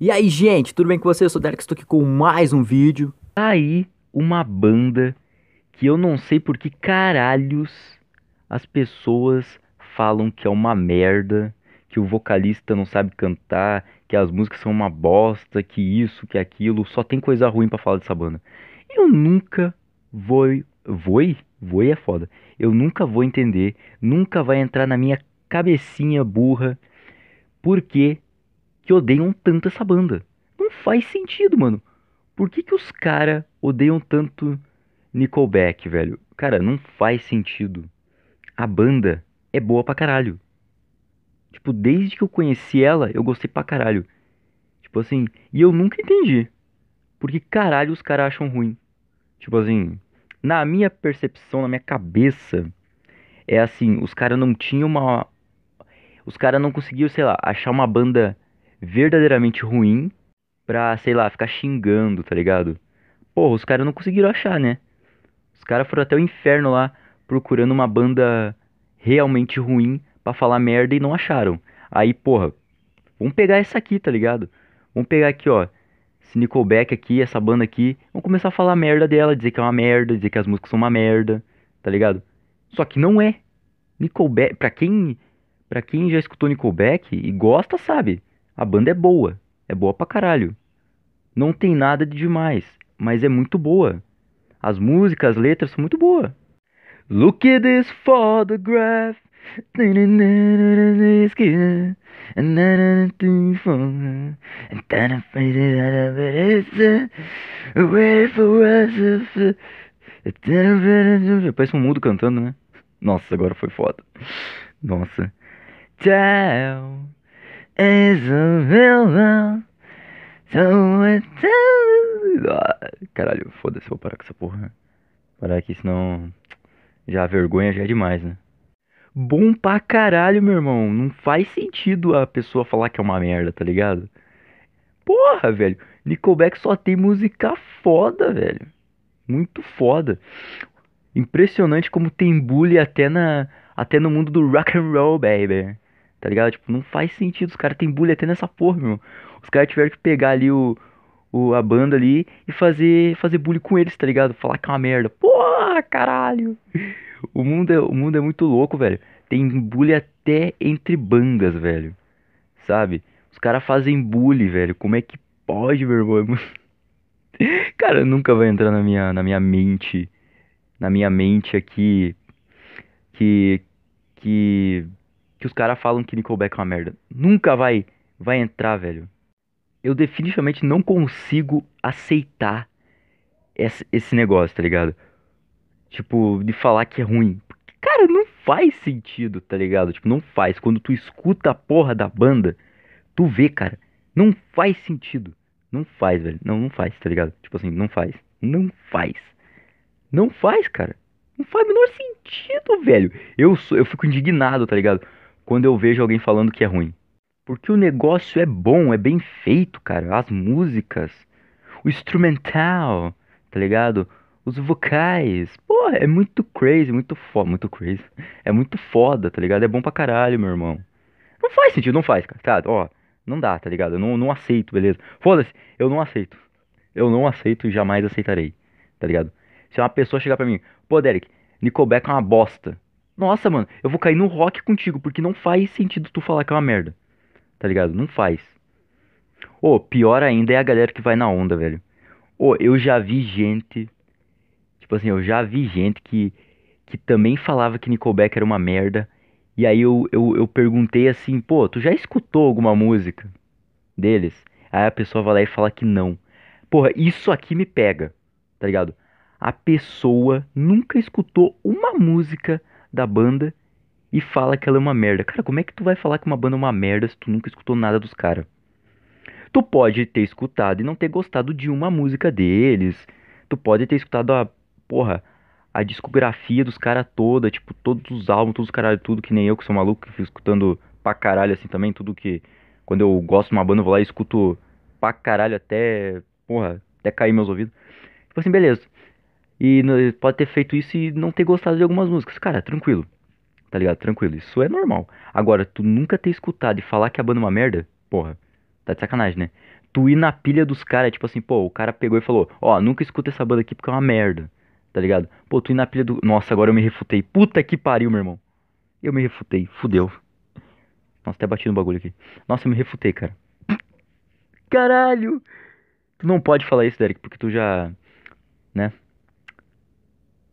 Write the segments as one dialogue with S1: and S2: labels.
S1: E aí, gente, tudo bem com vocês? Eu sou o Derek, estou aqui com mais um vídeo. Tá aí, uma banda que eu não sei por que caralhos as pessoas falam que é uma merda, que o vocalista não sabe cantar, que as músicas são uma bosta, que isso, que aquilo, só tem coisa ruim para falar dessa banda. Eu nunca vou vou, vou é foda. Eu nunca vou entender, nunca vai entrar na minha cabecinha burra porque que odeiam tanto essa banda. Não faz sentido, mano. Por que, que os caras odeiam tanto Nickelback, velho? Cara, não faz sentido. A banda é boa pra caralho. Tipo, desde que eu conheci ela, eu gostei pra caralho. Tipo assim, e eu nunca entendi. Porque caralho os caras acham ruim. Tipo assim, na minha percepção, na minha cabeça, é assim, os caras não tinham uma. Os caras não conseguiam, sei lá, achar uma banda verdadeiramente ruim pra, sei lá, ficar xingando, tá ligado? Porra, os caras não conseguiram achar, né? Os caras foram até o inferno lá procurando uma banda realmente ruim para falar merda e não acharam. Aí, porra, vamos pegar essa aqui, tá ligado? Vamos pegar aqui, ó, esse Nickelback aqui, essa banda aqui, vamos começar a falar merda dela, dizer que é uma merda, dizer que as músicas são uma merda, tá ligado? Só que não é. Nickelback, pra quem, pra quem já escutou Nickelback e gosta, sabe? A banda é boa. É boa pra caralho. Não tem nada de demais, mas é muito boa. As músicas, as letras são muito boas. Look at this photograph. Parece um mundo cantando, né? Nossa, agora foi foda. Nossa. Tchau. Caralho, foda-se, vou parar com essa porra. Parar aqui, senão. Já a vergonha já é demais, né? Bom pra caralho, meu irmão. Não faz sentido a pessoa falar que é uma merda, tá ligado? Porra, velho. Nickelback só tem música foda, velho. Muito foda. Impressionante como tem bullying até, na, até no mundo do rock and roll, baby. Tá ligado? Tipo, não faz sentido. Os caras têm bullying até nessa porra, meu. Os caras tiveram que pegar ali o, o, a banda ali e fazer, fazer bullying com eles, tá ligado? Falar que é uma merda. Porra, caralho. O mundo é, o mundo é muito louco, velho. Tem bullying até entre bandas, velho. Sabe? Os caras fazem bullying, velho. Como é que pode, meu irmão? É Cara, nunca vai entrar na minha, na minha mente. Na minha mente aqui. Que. Que que os caras falam que Nickelback é uma merda. Nunca vai, vai entrar, velho. Eu definitivamente não consigo aceitar esse, esse negócio, tá ligado? Tipo, de falar que é ruim. cara, não faz sentido, tá ligado? Tipo, não faz. Quando tu escuta a porra da banda, tu vê, cara. Não faz sentido. Não faz, velho. Não, não faz, tá ligado? Tipo assim, não faz. Não faz. Não faz, cara. Não faz o menor sentido, velho. Eu, sou, eu fico indignado, tá ligado? quando eu vejo alguém falando que é ruim. Porque o negócio é bom, é bem feito, cara. As músicas, o instrumental, tá ligado? Os vocais. Pô, é muito crazy, muito foda, muito crazy. É muito foda, tá ligado? É bom pra caralho, meu irmão. Não faz sentido, não faz, cara. Tá, ó, não dá, tá ligado? Eu não, não aceito, beleza? Foda-se, eu não aceito. Eu não aceito e jamais aceitarei, tá ligado? Se uma pessoa chegar pra mim, pô, Derek, Nickelback é uma bosta. Nossa, mano, eu vou cair no rock contigo, porque não faz sentido tu falar que é uma merda. Tá ligado? Não faz. Ô, oh, pior ainda é a galera que vai na onda, velho. Ô, oh, eu já vi gente. Tipo assim, eu já vi gente que, que também falava que Nickelback era uma merda. E aí eu, eu, eu perguntei assim, pô, tu já escutou alguma música deles? Aí a pessoa vai lá e fala que não. Porra, isso aqui me pega, tá ligado? A pessoa nunca escutou uma música da banda e fala que ela é uma merda. Cara, como é que tu vai falar que uma banda é uma merda se tu nunca escutou nada dos caras? Tu pode ter escutado e não ter gostado de uma música deles. Tu pode ter escutado a porra, a discografia dos caras toda, tipo, todos os álbuns, todos os caralho, tudo, que nem eu que sou maluco, que fico escutando pra caralho assim também, tudo que. Quando eu gosto de uma banda, eu vou lá e escuto pra caralho até. Porra, até cair meus ouvidos. Tipo assim, beleza. E pode ter feito isso e não ter gostado de algumas músicas. Cara, tranquilo. Tá ligado? Tranquilo. Isso é normal. Agora, tu nunca ter escutado e falar que a banda é uma merda, porra, tá de sacanagem, né? Tu ir na pilha dos caras, tipo assim, pô, o cara pegou e falou, ó, oh, nunca escuta essa banda aqui porque é uma merda. Tá ligado? Pô, tu ir na pilha do. Nossa, agora eu me refutei. Puta que pariu, meu irmão. Eu me refutei. Fudeu. Nossa, até bati no bagulho aqui. Nossa, eu me refutei, cara. Caralho! Tu não pode falar isso, Derek, porque tu já. né?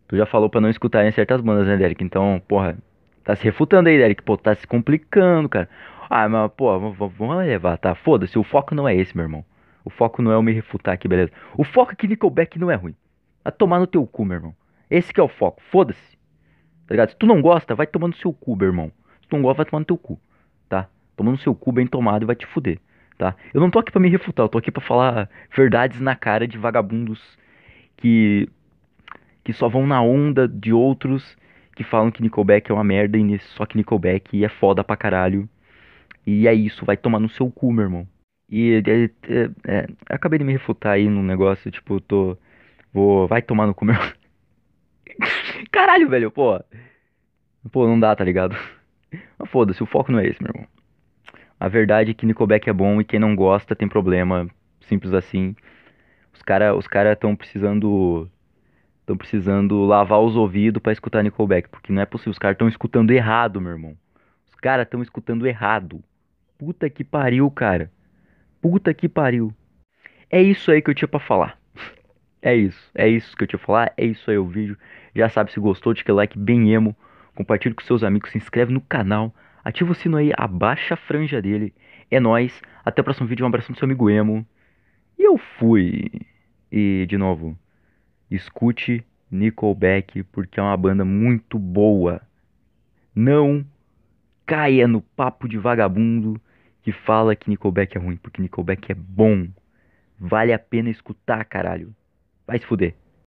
S1: Tu já falou para não escutarem certas bandas, né, Derek? Então, porra, tá se refutando aí, Derek. Pô, tá se complicando, cara. Ah, mas, pô, vamos levar, tá? Foda-se, o foco não é esse, meu irmão. O foco não é eu me refutar aqui, beleza? O foco é que Nickelback não é ruim. A tomar no teu cu, meu irmão. Esse que é o foco. Foda-se. Tá ligado? Se tu não gosta, vai tomando no seu cu, meu irmão. Se tu não gosta, vai tomar no teu cu. Tá? Tomando no seu cu bem tomado e vai te fuder. Tá? Eu não tô aqui pra me refutar, eu tô aqui pra falar verdades na cara de vagabundos que que só vão na onda de outros que falam que Nickelback é uma merda e só que Nickelback é foda pra caralho. E é isso, vai tomar no seu cu, meu irmão. E é, é, acabei de me refutar aí num negócio, tipo, tô. Vou. Vai tomar no cu, meu. Caralho, velho, pô. Pô, não dá, tá ligado? Mas foda-se, o foco não é esse, meu irmão. A verdade é que Nickelback é bom e quem não gosta tem problema. Simples assim. Os caras os cara estão precisando Estão precisando lavar os ouvidos para escutar Nickelback, porque não é possível. Os caras estão escutando errado, meu irmão. Os caras estão escutando errado. Puta que pariu, cara. Puta que pariu. É isso aí que eu tinha para falar. É isso. É isso que eu tinha pra falar. É isso aí o vídeo. Já sabe, se gostou, deixa aquele like bem emo. Compartilhe com seus amigos. Se inscreve no canal. Ativa o sino aí. Abaixa a franja dele. É nóis. Até o próximo vídeo. Um abraço do seu amigo emo. E eu fui. E, de novo... Escute Nickelback porque é uma banda muito boa. Não caia no papo de vagabundo que fala que Nickelback é ruim, porque Nickelback é bom. Vale a pena escutar, caralho. Vai se fuder.